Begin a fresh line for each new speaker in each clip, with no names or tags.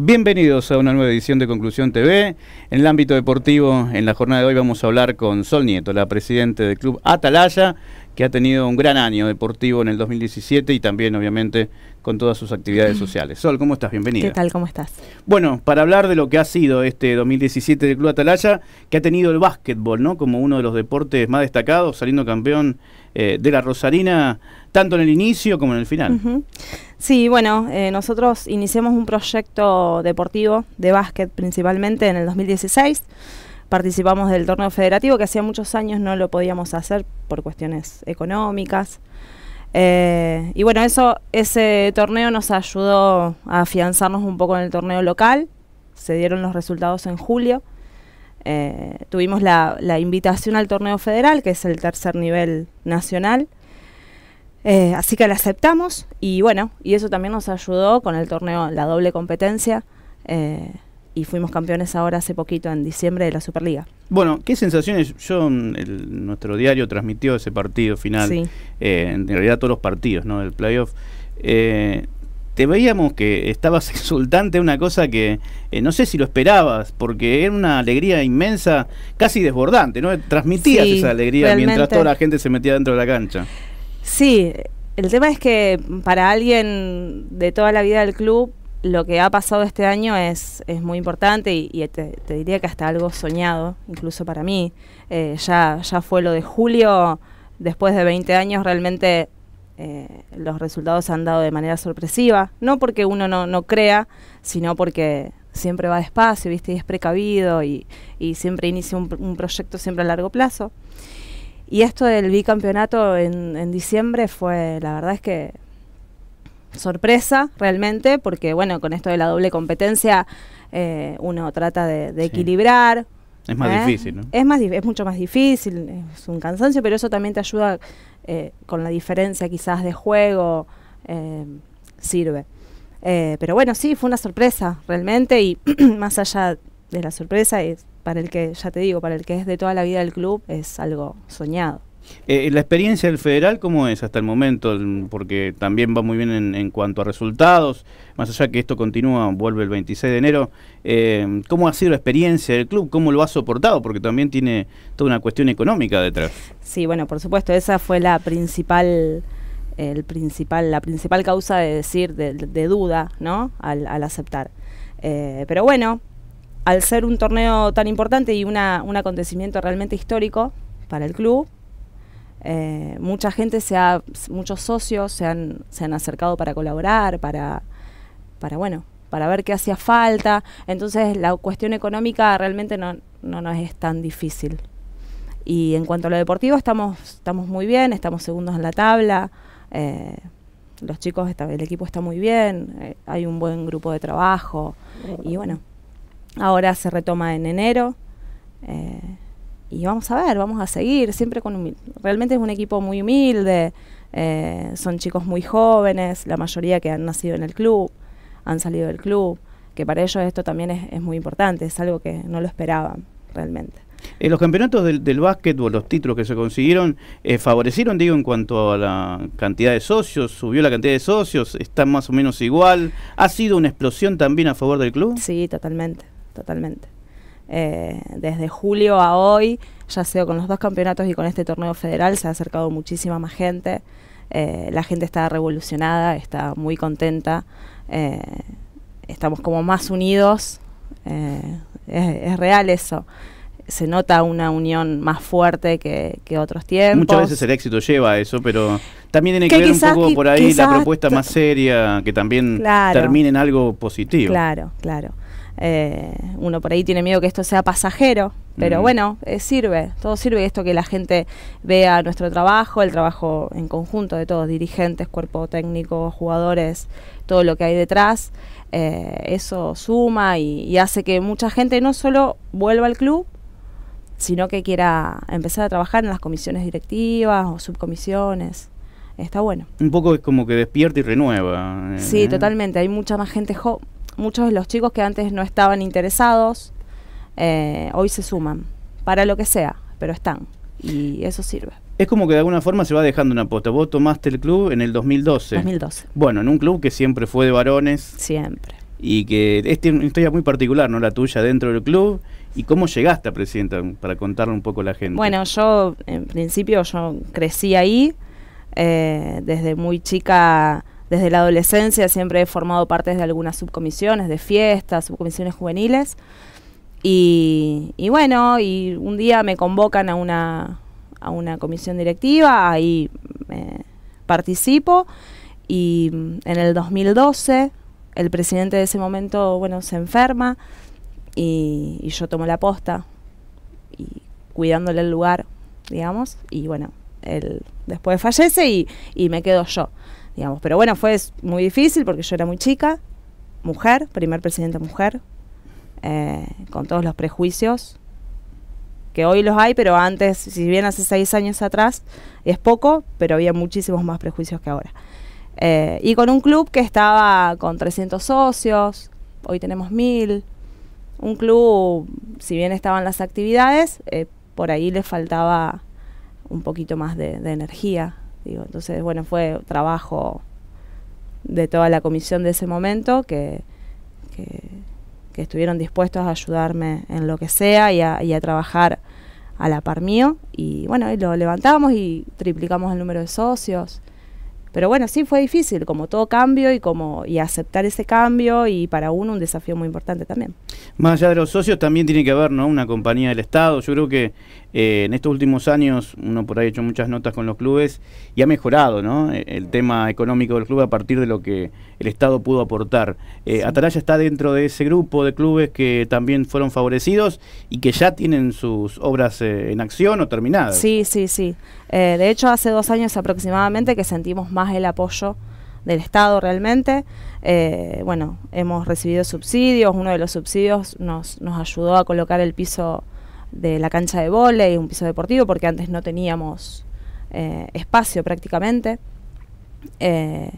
Bienvenidos a una nueva edición de Conclusión TV. En el ámbito deportivo, en la jornada de hoy vamos a hablar con Sol Nieto, la presidente del club Atalaya, que ha tenido un gran año deportivo en el 2017 y también, obviamente, con todas sus actividades sociales. Sol, ¿cómo estás? Bienvenida. ¿Qué tal? ¿Cómo estás? Bueno, para hablar de lo que ha sido este 2017 del club Atalaya, que ha tenido el básquetbol, ¿no? Como uno de los deportes más destacados, saliendo campeón eh, de la Rosarina, tanto en el inicio como en el final.
Sí, bueno, eh, nosotros iniciamos un proyecto deportivo de básquet principalmente en el 2016. Participamos del torneo federativo que hacía muchos años no lo podíamos hacer por cuestiones económicas. Eh, y bueno, eso, ese torneo nos ayudó a afianzarnos un poco en el torneo local. Se dieron los resultados en julio. Eh, tuvimos la invitación al torneo federal, que es el tercer nivel nacional. Eh, así que la aceptamos y bueno, y eso también nos ayudó con el torneo, la doble competencia. Eh, y fuimos campeones ahora hace poquito, en diciembre, de la Superliga.
Bueno, ¿qué sensaciones? Yo, mm, nuestro diario transmitió ese partido final, eh, en realidad todos los partidos ¿no? del playoff. te veíamos que estabas exultante, una cosa que no sé si lo esperabas, porque era una alegría inmensa, casi desbordante, ¿no? Transmitías esa alegría mientras toda la gente se metía dentro de la cancha.
Sí, el tema es que para alguien de toda la vida del club, lo que ha pasado este año es, es muy importante y, te, diría que hasta algo soñado, incluso para mí. Eh, ya, ya fue lo de julio, después de 20 años realmente eh, los resultados han dado de manera sorpresiva, no porque uno no, crea, sino porque siempre va despacio, ¿viste? Y es precavido y, y siempre inicia un, un proyecto siempre a largo plazo. Y esto del bicampeonato en, en diciembre fue, la verdad es que sorpresa realmente, porque bueno, con esto de la doble competencia eh, uno trata de, equilibrar. Es más ¿eh? difícil, ¿no? Es, más, es mucho más difícil, es un cansancio, pero eso también te ayuda eh, con la diferencia quizás de juego, sirve. pero bueno, sí, fue una sorpresa realmente y más allá de la sorpresa es para el que, ya te digo, para el que es de toda la vida del club, es algo soñado.
Eh, ¿La experiencia del federal cómo es hasta el momento? Porque también va muy bien en, cuanto a resultados, más allá que esto continúa, vuelve el 26 de enero. Eh, ¿Cómo ha sido la experiencia del club? ¿Cómo lo ha soportado? Porque también tiene toda una cuestión económica detrás.
Sí, bueno, por supuesto, esa fue la principal... El principal, la principal causa de decir, de, duda, ¿no? Al, aceptar. Eh, pero bueno, al ser un torneo tan importante y un acontecimiento realmente histórico para el club, eh, mucha gente, se muchos socios se han, se han acercado para colaborar, para, bueno, para ver qué hacía falta. Entonces la cuestión económica realmente no, no es tan difícil. Y en cuanto a lo deportivo, estamos, estamos muy bien, estamos segundos en la tabla. Eh, los chicos, el equipo está muy bien, eh, hay un buen grupo de trabajo y bueno, Ahora se retoma en enero. Eh, y vamos a ver, vamos a seguir, siempre con Realmente es un equipo muy humilde, eh, son chicos muy jóvenes, la mayoría que han nacido en el club, han salido del club, que para ellos esto también es, muy importante, es algo que no lo esperaban realmente.
Eh, los campeonatos del, del básquetbol, los títulos que se consiguieron, favorecieron, digo, en cuanto a la cantidad de socios, subió la cantidad de socios, está más o menos igual. ¿Ha sido una explosión también a favor del club? Sí, totalmente
totalmente. Eh, desde julio a hoy, ya sea con los dos campeonatos y con este torneo federal, se ha acercado muchísima más gente. Eh, la gente está revolucionada, está muy contenta. Eh, estamos como más unidos. Es, real eso. Se nota una unión más fuerte que, otros tiempos. Muchas veces el
éxito lleva a eso, pero también tiene que, ver un poco por ahí la propuesta más seria, que también termine en algo positivo. Claro,
claro. Eh, uno por ahí tiene miedo que esto sea pasajero, pero bueno, eh, sirve, todo sirve esto que la gente vea nuestro trabajo, el trabajo en conjunto de todos, dirigentes, cuerpo técnico, jugadores, todo lo que hay detrás. Eh, eso suma y, hace que mucha gente no solo vuelva al club, sino que quiera empezar a trabajar en las comisiones directivas o subcomisiones. Está bueno.
Un poco es como que despierta y renueva. Sí, totalmente.
Hay mucha más gente joven muchos de los chicos que antes no estaban interesados, eh, hoy se suman, para lo que sea, pero están. Y eso sirve.
Es como que de alguna forma se va dejando una aposta. Vos tomaste el club en el 2012. 2012. Bueno, en un club que siempre fue de varones. Siempre. Y que es una historia muy particular, ¿no? La tuya dentro del club. ¿Y cómo llegaste a presidenta? Para contarle un poco a la gente. Bueno,
yo en principio yo crecí ahí. Eh, desde muy chica desde la adolescencia siempre he formado parte de algunas subcomisiones de fiestas, subcomisiones juveniles. Y, bueno, y un día me convocan a una, comisión directiva, ahí eh, participo. Y mm, en el 2012, el presidente de ese momento, bueno, se enferma y, yo tomo la posta y cuidándole el lugar, digamos. Y bueno, él después fallece y me quedo yo. Pero bueno, fue muy difícil porque yo era muy chica, mujer, primer presidente mujer, eh, con todos los prejuicios que hoy los hay, pero antes, si bien hace seis años atrás, es poco, pero había muchísimos más prejuicios que ahora. Eh, y con un club que estaba con 300 socios, hoy tenemos mil. Un club, si bien estaban las actividades, eh, por ahí le faltaba un poquito más de energía, entonces, bueno, fue trabajo de toda la comisión de ese momento que, estuvieron dispuestos a ayudarme en lo que sea y a, y a trabajar a la par mío. Y bueno, lo levantamos y triplicamos el número de socios. Pero bueno, sí fue difícil, como todo cambio y como y aceptar ese cambio y para uno un desafío muy importante también.
Más allá de los socios también tiene que haber una compañía del Estado. Yo creo que eh, en estos últimos años uno por ahí ha hecho muchas notas con los clubes y ha mejorado ¿no? E-, el tema económico del club a partir de lo que el Estado pudo aportar. Eh, Atalaya está dentro de ese grupo de clubes que también fueron favorecidos y que ya tienen sus obras eh, en acción o terminadas.
Sí, sí, sí. de hecho, hace dos años aproximadamente que sentimos más el apoyo del Estado realmente. Eh, bueno, hemos recibido subsidios, uno de los subsidios nos, nos ayudó a colocar el piso de la cancha de y un piso deportivo, porque antes no teníamos eh, espacio prácticamente. Eh,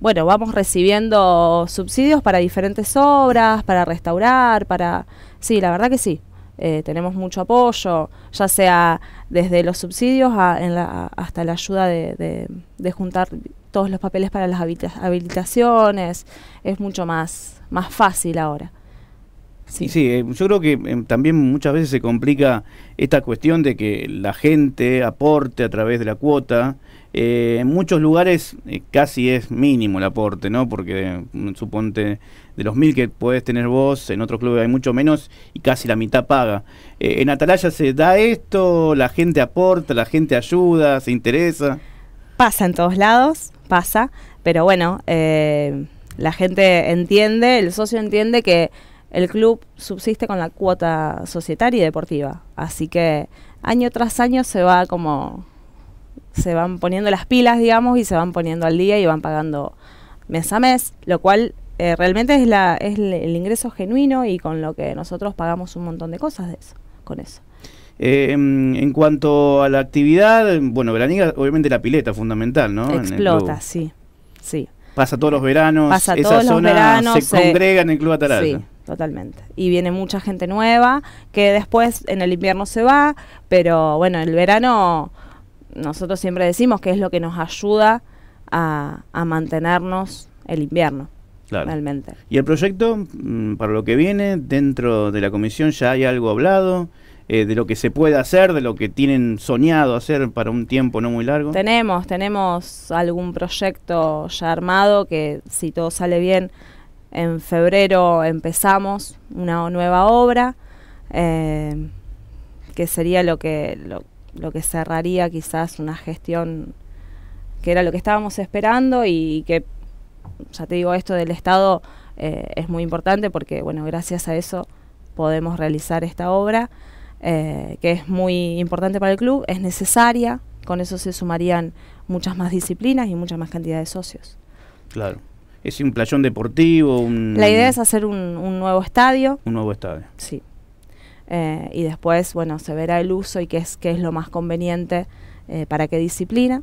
bueno, vamos recibiendo subsidios para diferentes obras, para restaurar, para... Sí, la verdad que sí. Eh, tenemos mucho apoyo, ya sea desde los subsidios hasta la ayuda de, juntar todos los papeles para las habilitaciones, es mucho más, más fácil ahora.
Sí, sí yo creo que em, también muchas veces se complica esta cuestión de que la gente aporte a través de la cuota eh, en muchos lugares eh, casi es mínimo el aporte, ¿no? Porque mm, suponte de los mil que puedes tener vos, en otro club hay mucho menos y casi la mitad paga. Eh, en Atalaya se da esto, la gente aporta, la gente ayuda, se interesa.
Pasa en todos lados, pasa, pero bueno, la gente entiende, el socio entiende que el club subsiste con la cuota societaria y deportiva, así que año tras año se va como se van poniendo las pilas, digamos, y se van poniendo al día y van pagando mes a mes, lo cual eh, realmente es, la, el, ingreso genuino y con lo que nosotros pagamos un montón de cosas de eso,
con eso. Eh, en, cuanto a la actividad, bueno, veraniga, obviamente la pileta fundamental, ¿no? Explota,
sí, sí.
Pasa todos los veranos, Pasa esa todos zona se eh, congregan en el Club Atalaya. Sí,
totalmente. Y viene mucha gente nueva que después en el invierno se va, pero bueno, el verano nosotros siempre decimos que es lo que nos ayuda a, mantenernos el invierno.
Realmente. ¿Y el proyecto mm, para lo que viene dentro de la comisión ya hay algo hablado? Eh, de lo que se puede hacer, de lo que tienen soñado hacer para un tiempo no muy largo?
Tenemos, tenemos algún proyecto ya armado que si todo sale bien, en febrero empezamos una nueva obra, eh, que sería lo que, lo que cerraría quizás una gestión que era lo que estábamos esperando y que, ya te digo, esto del Estado eh, es muy importante porque, bueno, gracias a eso podemos realizar esta obra, eh, que es muy importante para el club, es necesaria, con eso se sumarían muchas más disciplinas y mucha más cantidad de socios.
Claro. Es un playón deportivo, un... La idea es
hacer un, un nuevo estadio. Un nuevo estadio. Sí. Eh, y después, bueno, se verá el uso y qué es, es lo más conveniente eh, para qué disciplina,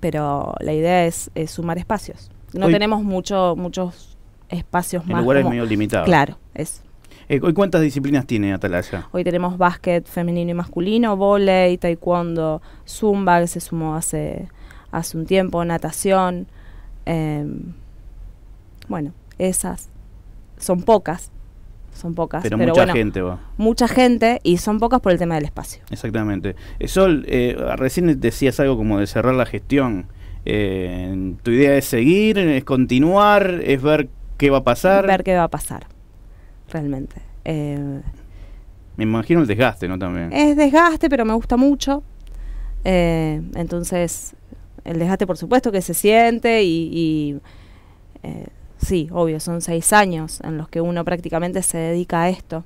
pero la idea es, sumar espacios. No tenemos mucho, muchos espacios más. medio limitado. Claro, es.
Eh, ¿Hoy cuántas disciplinas tiene Atalaya?
Hoy tenemos básquet femenino y masculino, volei, taekwondo, zumba, que se sumó hace, hace un tiempo, natación. Em, bueno, esas son pocas, son pocas. Pero, mucha gente va. Mucha gente y son pocas por el tema del espacio.
Exactamente. Eh, Sol, eh, recién decías algo como de cerrar la gestión. Eh, ¿Tu idea es seguir, es continuar, es ver qué va a pasar? Ver
qué va a pasar, realmente. me
imagino el desgaste, ¿no? También.
Es desgaste, pero me gusta mucho. entonces, el desgaste por supuesto que se siente y... y sí, obvio, son seis años en los que uno prácticamente se dedica a esto,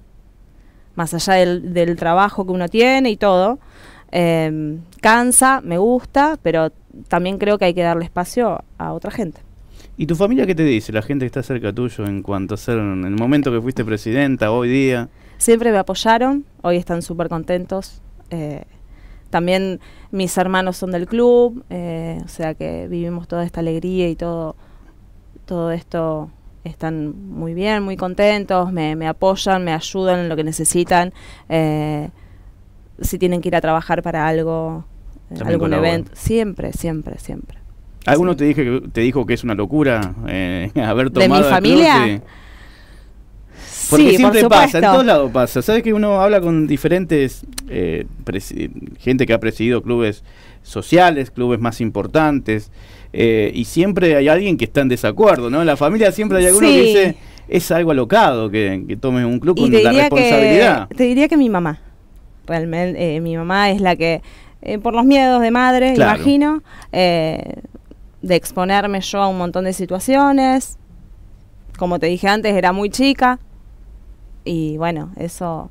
más allá del, trabajo que uno tiene y todo. Em, cansa, me gusta, pero también creo que hay que darle espacio a otra gente.
¿Y tu familia qué te dice? La gente que está cerca tuyo en cuanto a ser, en el momento que fuiste presidenta, hoy día.
Siempre me apoyaron, hoy están súper contentos. Eh, también mis hermanos son del club, eh, o sea que vivimos toda esta alegría y todo todo esto están muy bien, muy contentos, me, apoyan, me ayudan en lo que necesitan. Eh, si tienen que ir a trabajar para algo, eh, algún evento, siempre, siempre, siempre.
¿Alguno te, dijo que es una locura eh, haber tomado... ¿De mi familia?
Porque siempre pasa, en todos lados
pasa. Sabes que uno habla con diferentes gente que ha presidido clubes sociales, clubes más importantes, eh, y siempre hay alguien que está en desacuerdo, ¿no? En la familia siempre hay alguno que dice, es algo alocado que, que tome un club con la responsabilidad. te
diría que mi mamá, realmente, eh, mi mamá es la que, eh, por los miedos de madre, imagino, de exponerme yo a un montón de situaciones, como te dije antes, era muy chica, y bueno, eso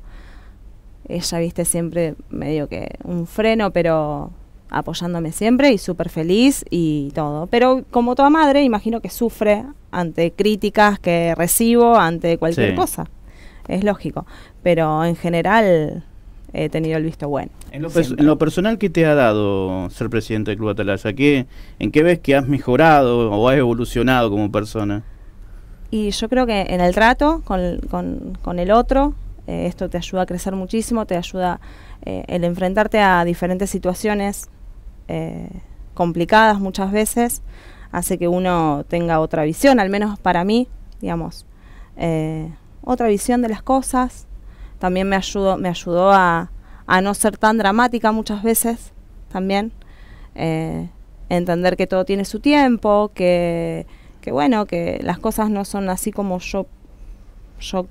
ella, viste, siempre medio que un freno, pero apoyándome siempre y súper feliz y todo. Pero como toda madre, imagino que sufre ante críticas que recibo, ante cualquier cosa. Es lógico. Pero en general he tenido el visto bueno. En lo, pues,
personal, que te ha dado ser presidente del Club Atalaya? ¿En qué ves que has mejorado o has evolucionado como persona?
Y yo creo que en el trato con, el otro, eh, esto te ayuda a crecer muchísimo, te ayuda eh, el enfrentarte a diferentes situaciones eh, complicadas muchas veces, hace que uno tenga otra visión, al menos para mí, digamos, eh, otra visión de las cosas. También me ayudó, me ayudó a, no ser tan dramática muchas veces, también. Eh, entender que todo tiene su tiempo, que, bueno, que las cosas no son así como yo, yo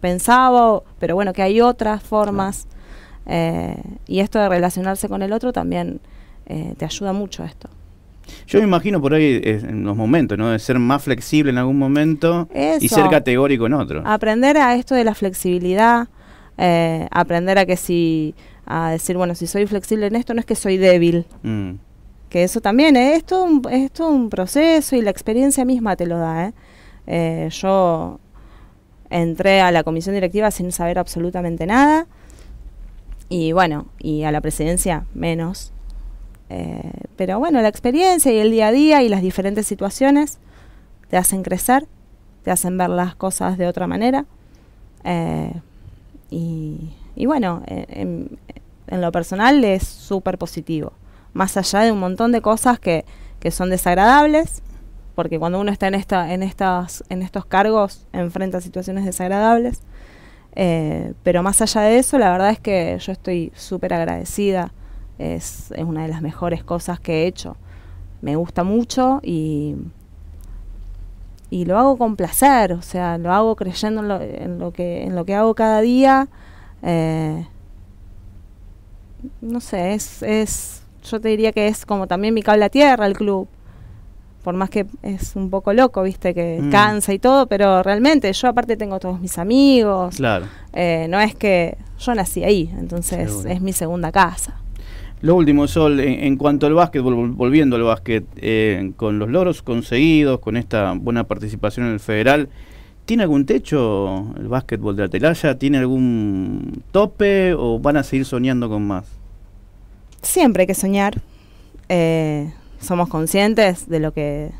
pensaba, pero bueno, que hay otras formas. y esto de relacionarse con el otro también eh, te ayuda mucho esto.
Yo me imagino por ahí en los momentos, ¿no? De ser más flexible en algún momento y ser categórico en otro.
Aprender a esto de la flexibilidad, eh, aprender a que si, a decir, bueno, si soy flexible en esto, no es que soy débil. Mm. que eso también es, eh, es, todo un, es un proceso y la experiencia misma te lo da. Eh, yo entré a la comisión directiva sin saber absolutamente nada y bueno, y a la presidencia menos. Eh, pero bueno, la experiencia y el día a día y las diferentes situaciones te hacen crecer, te hacen ver las cosas de otra manera. Eh, y, bueno, eh, en, lo personal es súper positivo. Más allá de un montón de cosas que, que son desagradables, porque cuando uno está en, en, en estos cargos enfrenta situaciones desagradables. pero más allá de eso, la verdad es que yo estoy súper agradecida es, una de las mejores cosas que he hecho. Me gusta mucho y, lo hago con placer, o sea, lo hago creyendo en lo, que, en lo que hago cada día. Eh, no sé, es, es, yo te diría que es como también mi cable a tierra el club. Por más que es un poco loco, viste, que mm. cansa y todo, pero realmente yo aparte tengo todos mis amigos. Eh, no es que yo nací ahí, entonces es mi segunda casa.
Lo último, Sol, en, cuanto al básquetbol, volviendo al básquet, eh, con los logros conseguidos, con esta buena participación en el federal, ¿tiene algún techo el básquetbol de Atelaya? ¿Tiene algún tope o van a seguir soñando con más?
Siempre hay que soñar. Eh, somos conscientes de lo que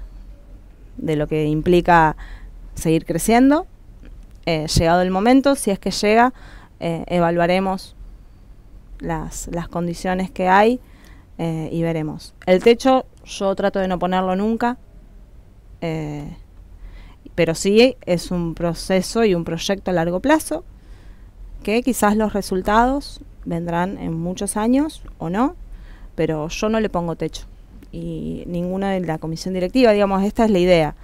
de lo que implica seguir creciendo. Eh, llegado el momento, si es que llega, evaluaremos las, condiciones que hay eh, y veremos. El techo yo trato de no ponerlo nunca, eh, pero sí es un proceso y un proyecto a largo plazo que quizás los resultados vendrán en muchos años o no, pero yo no le pongo techo y ninguna de la comisión directiva, digamos, esta es la idea,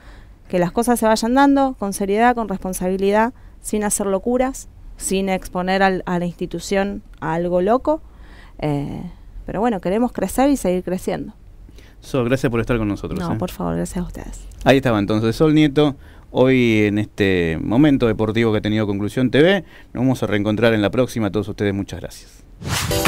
que las cosas se vayan dando con seriedad, con responsabilidad, sin hacer locuras, sin exponer a la institución a algo loco. Eh, pero bueno, queremos crecer y seguir creciendo.
Sol, gracias por estar con nosotros. No, eh.
por favor, gracias a ustedes.
Ahí estaba entonces Sol Nieto, hoy en este momento deportivo que ha tenido Conclusión TV. Nos vamos a reencontrar en la próxima. A todos ustedes, muchas gracias.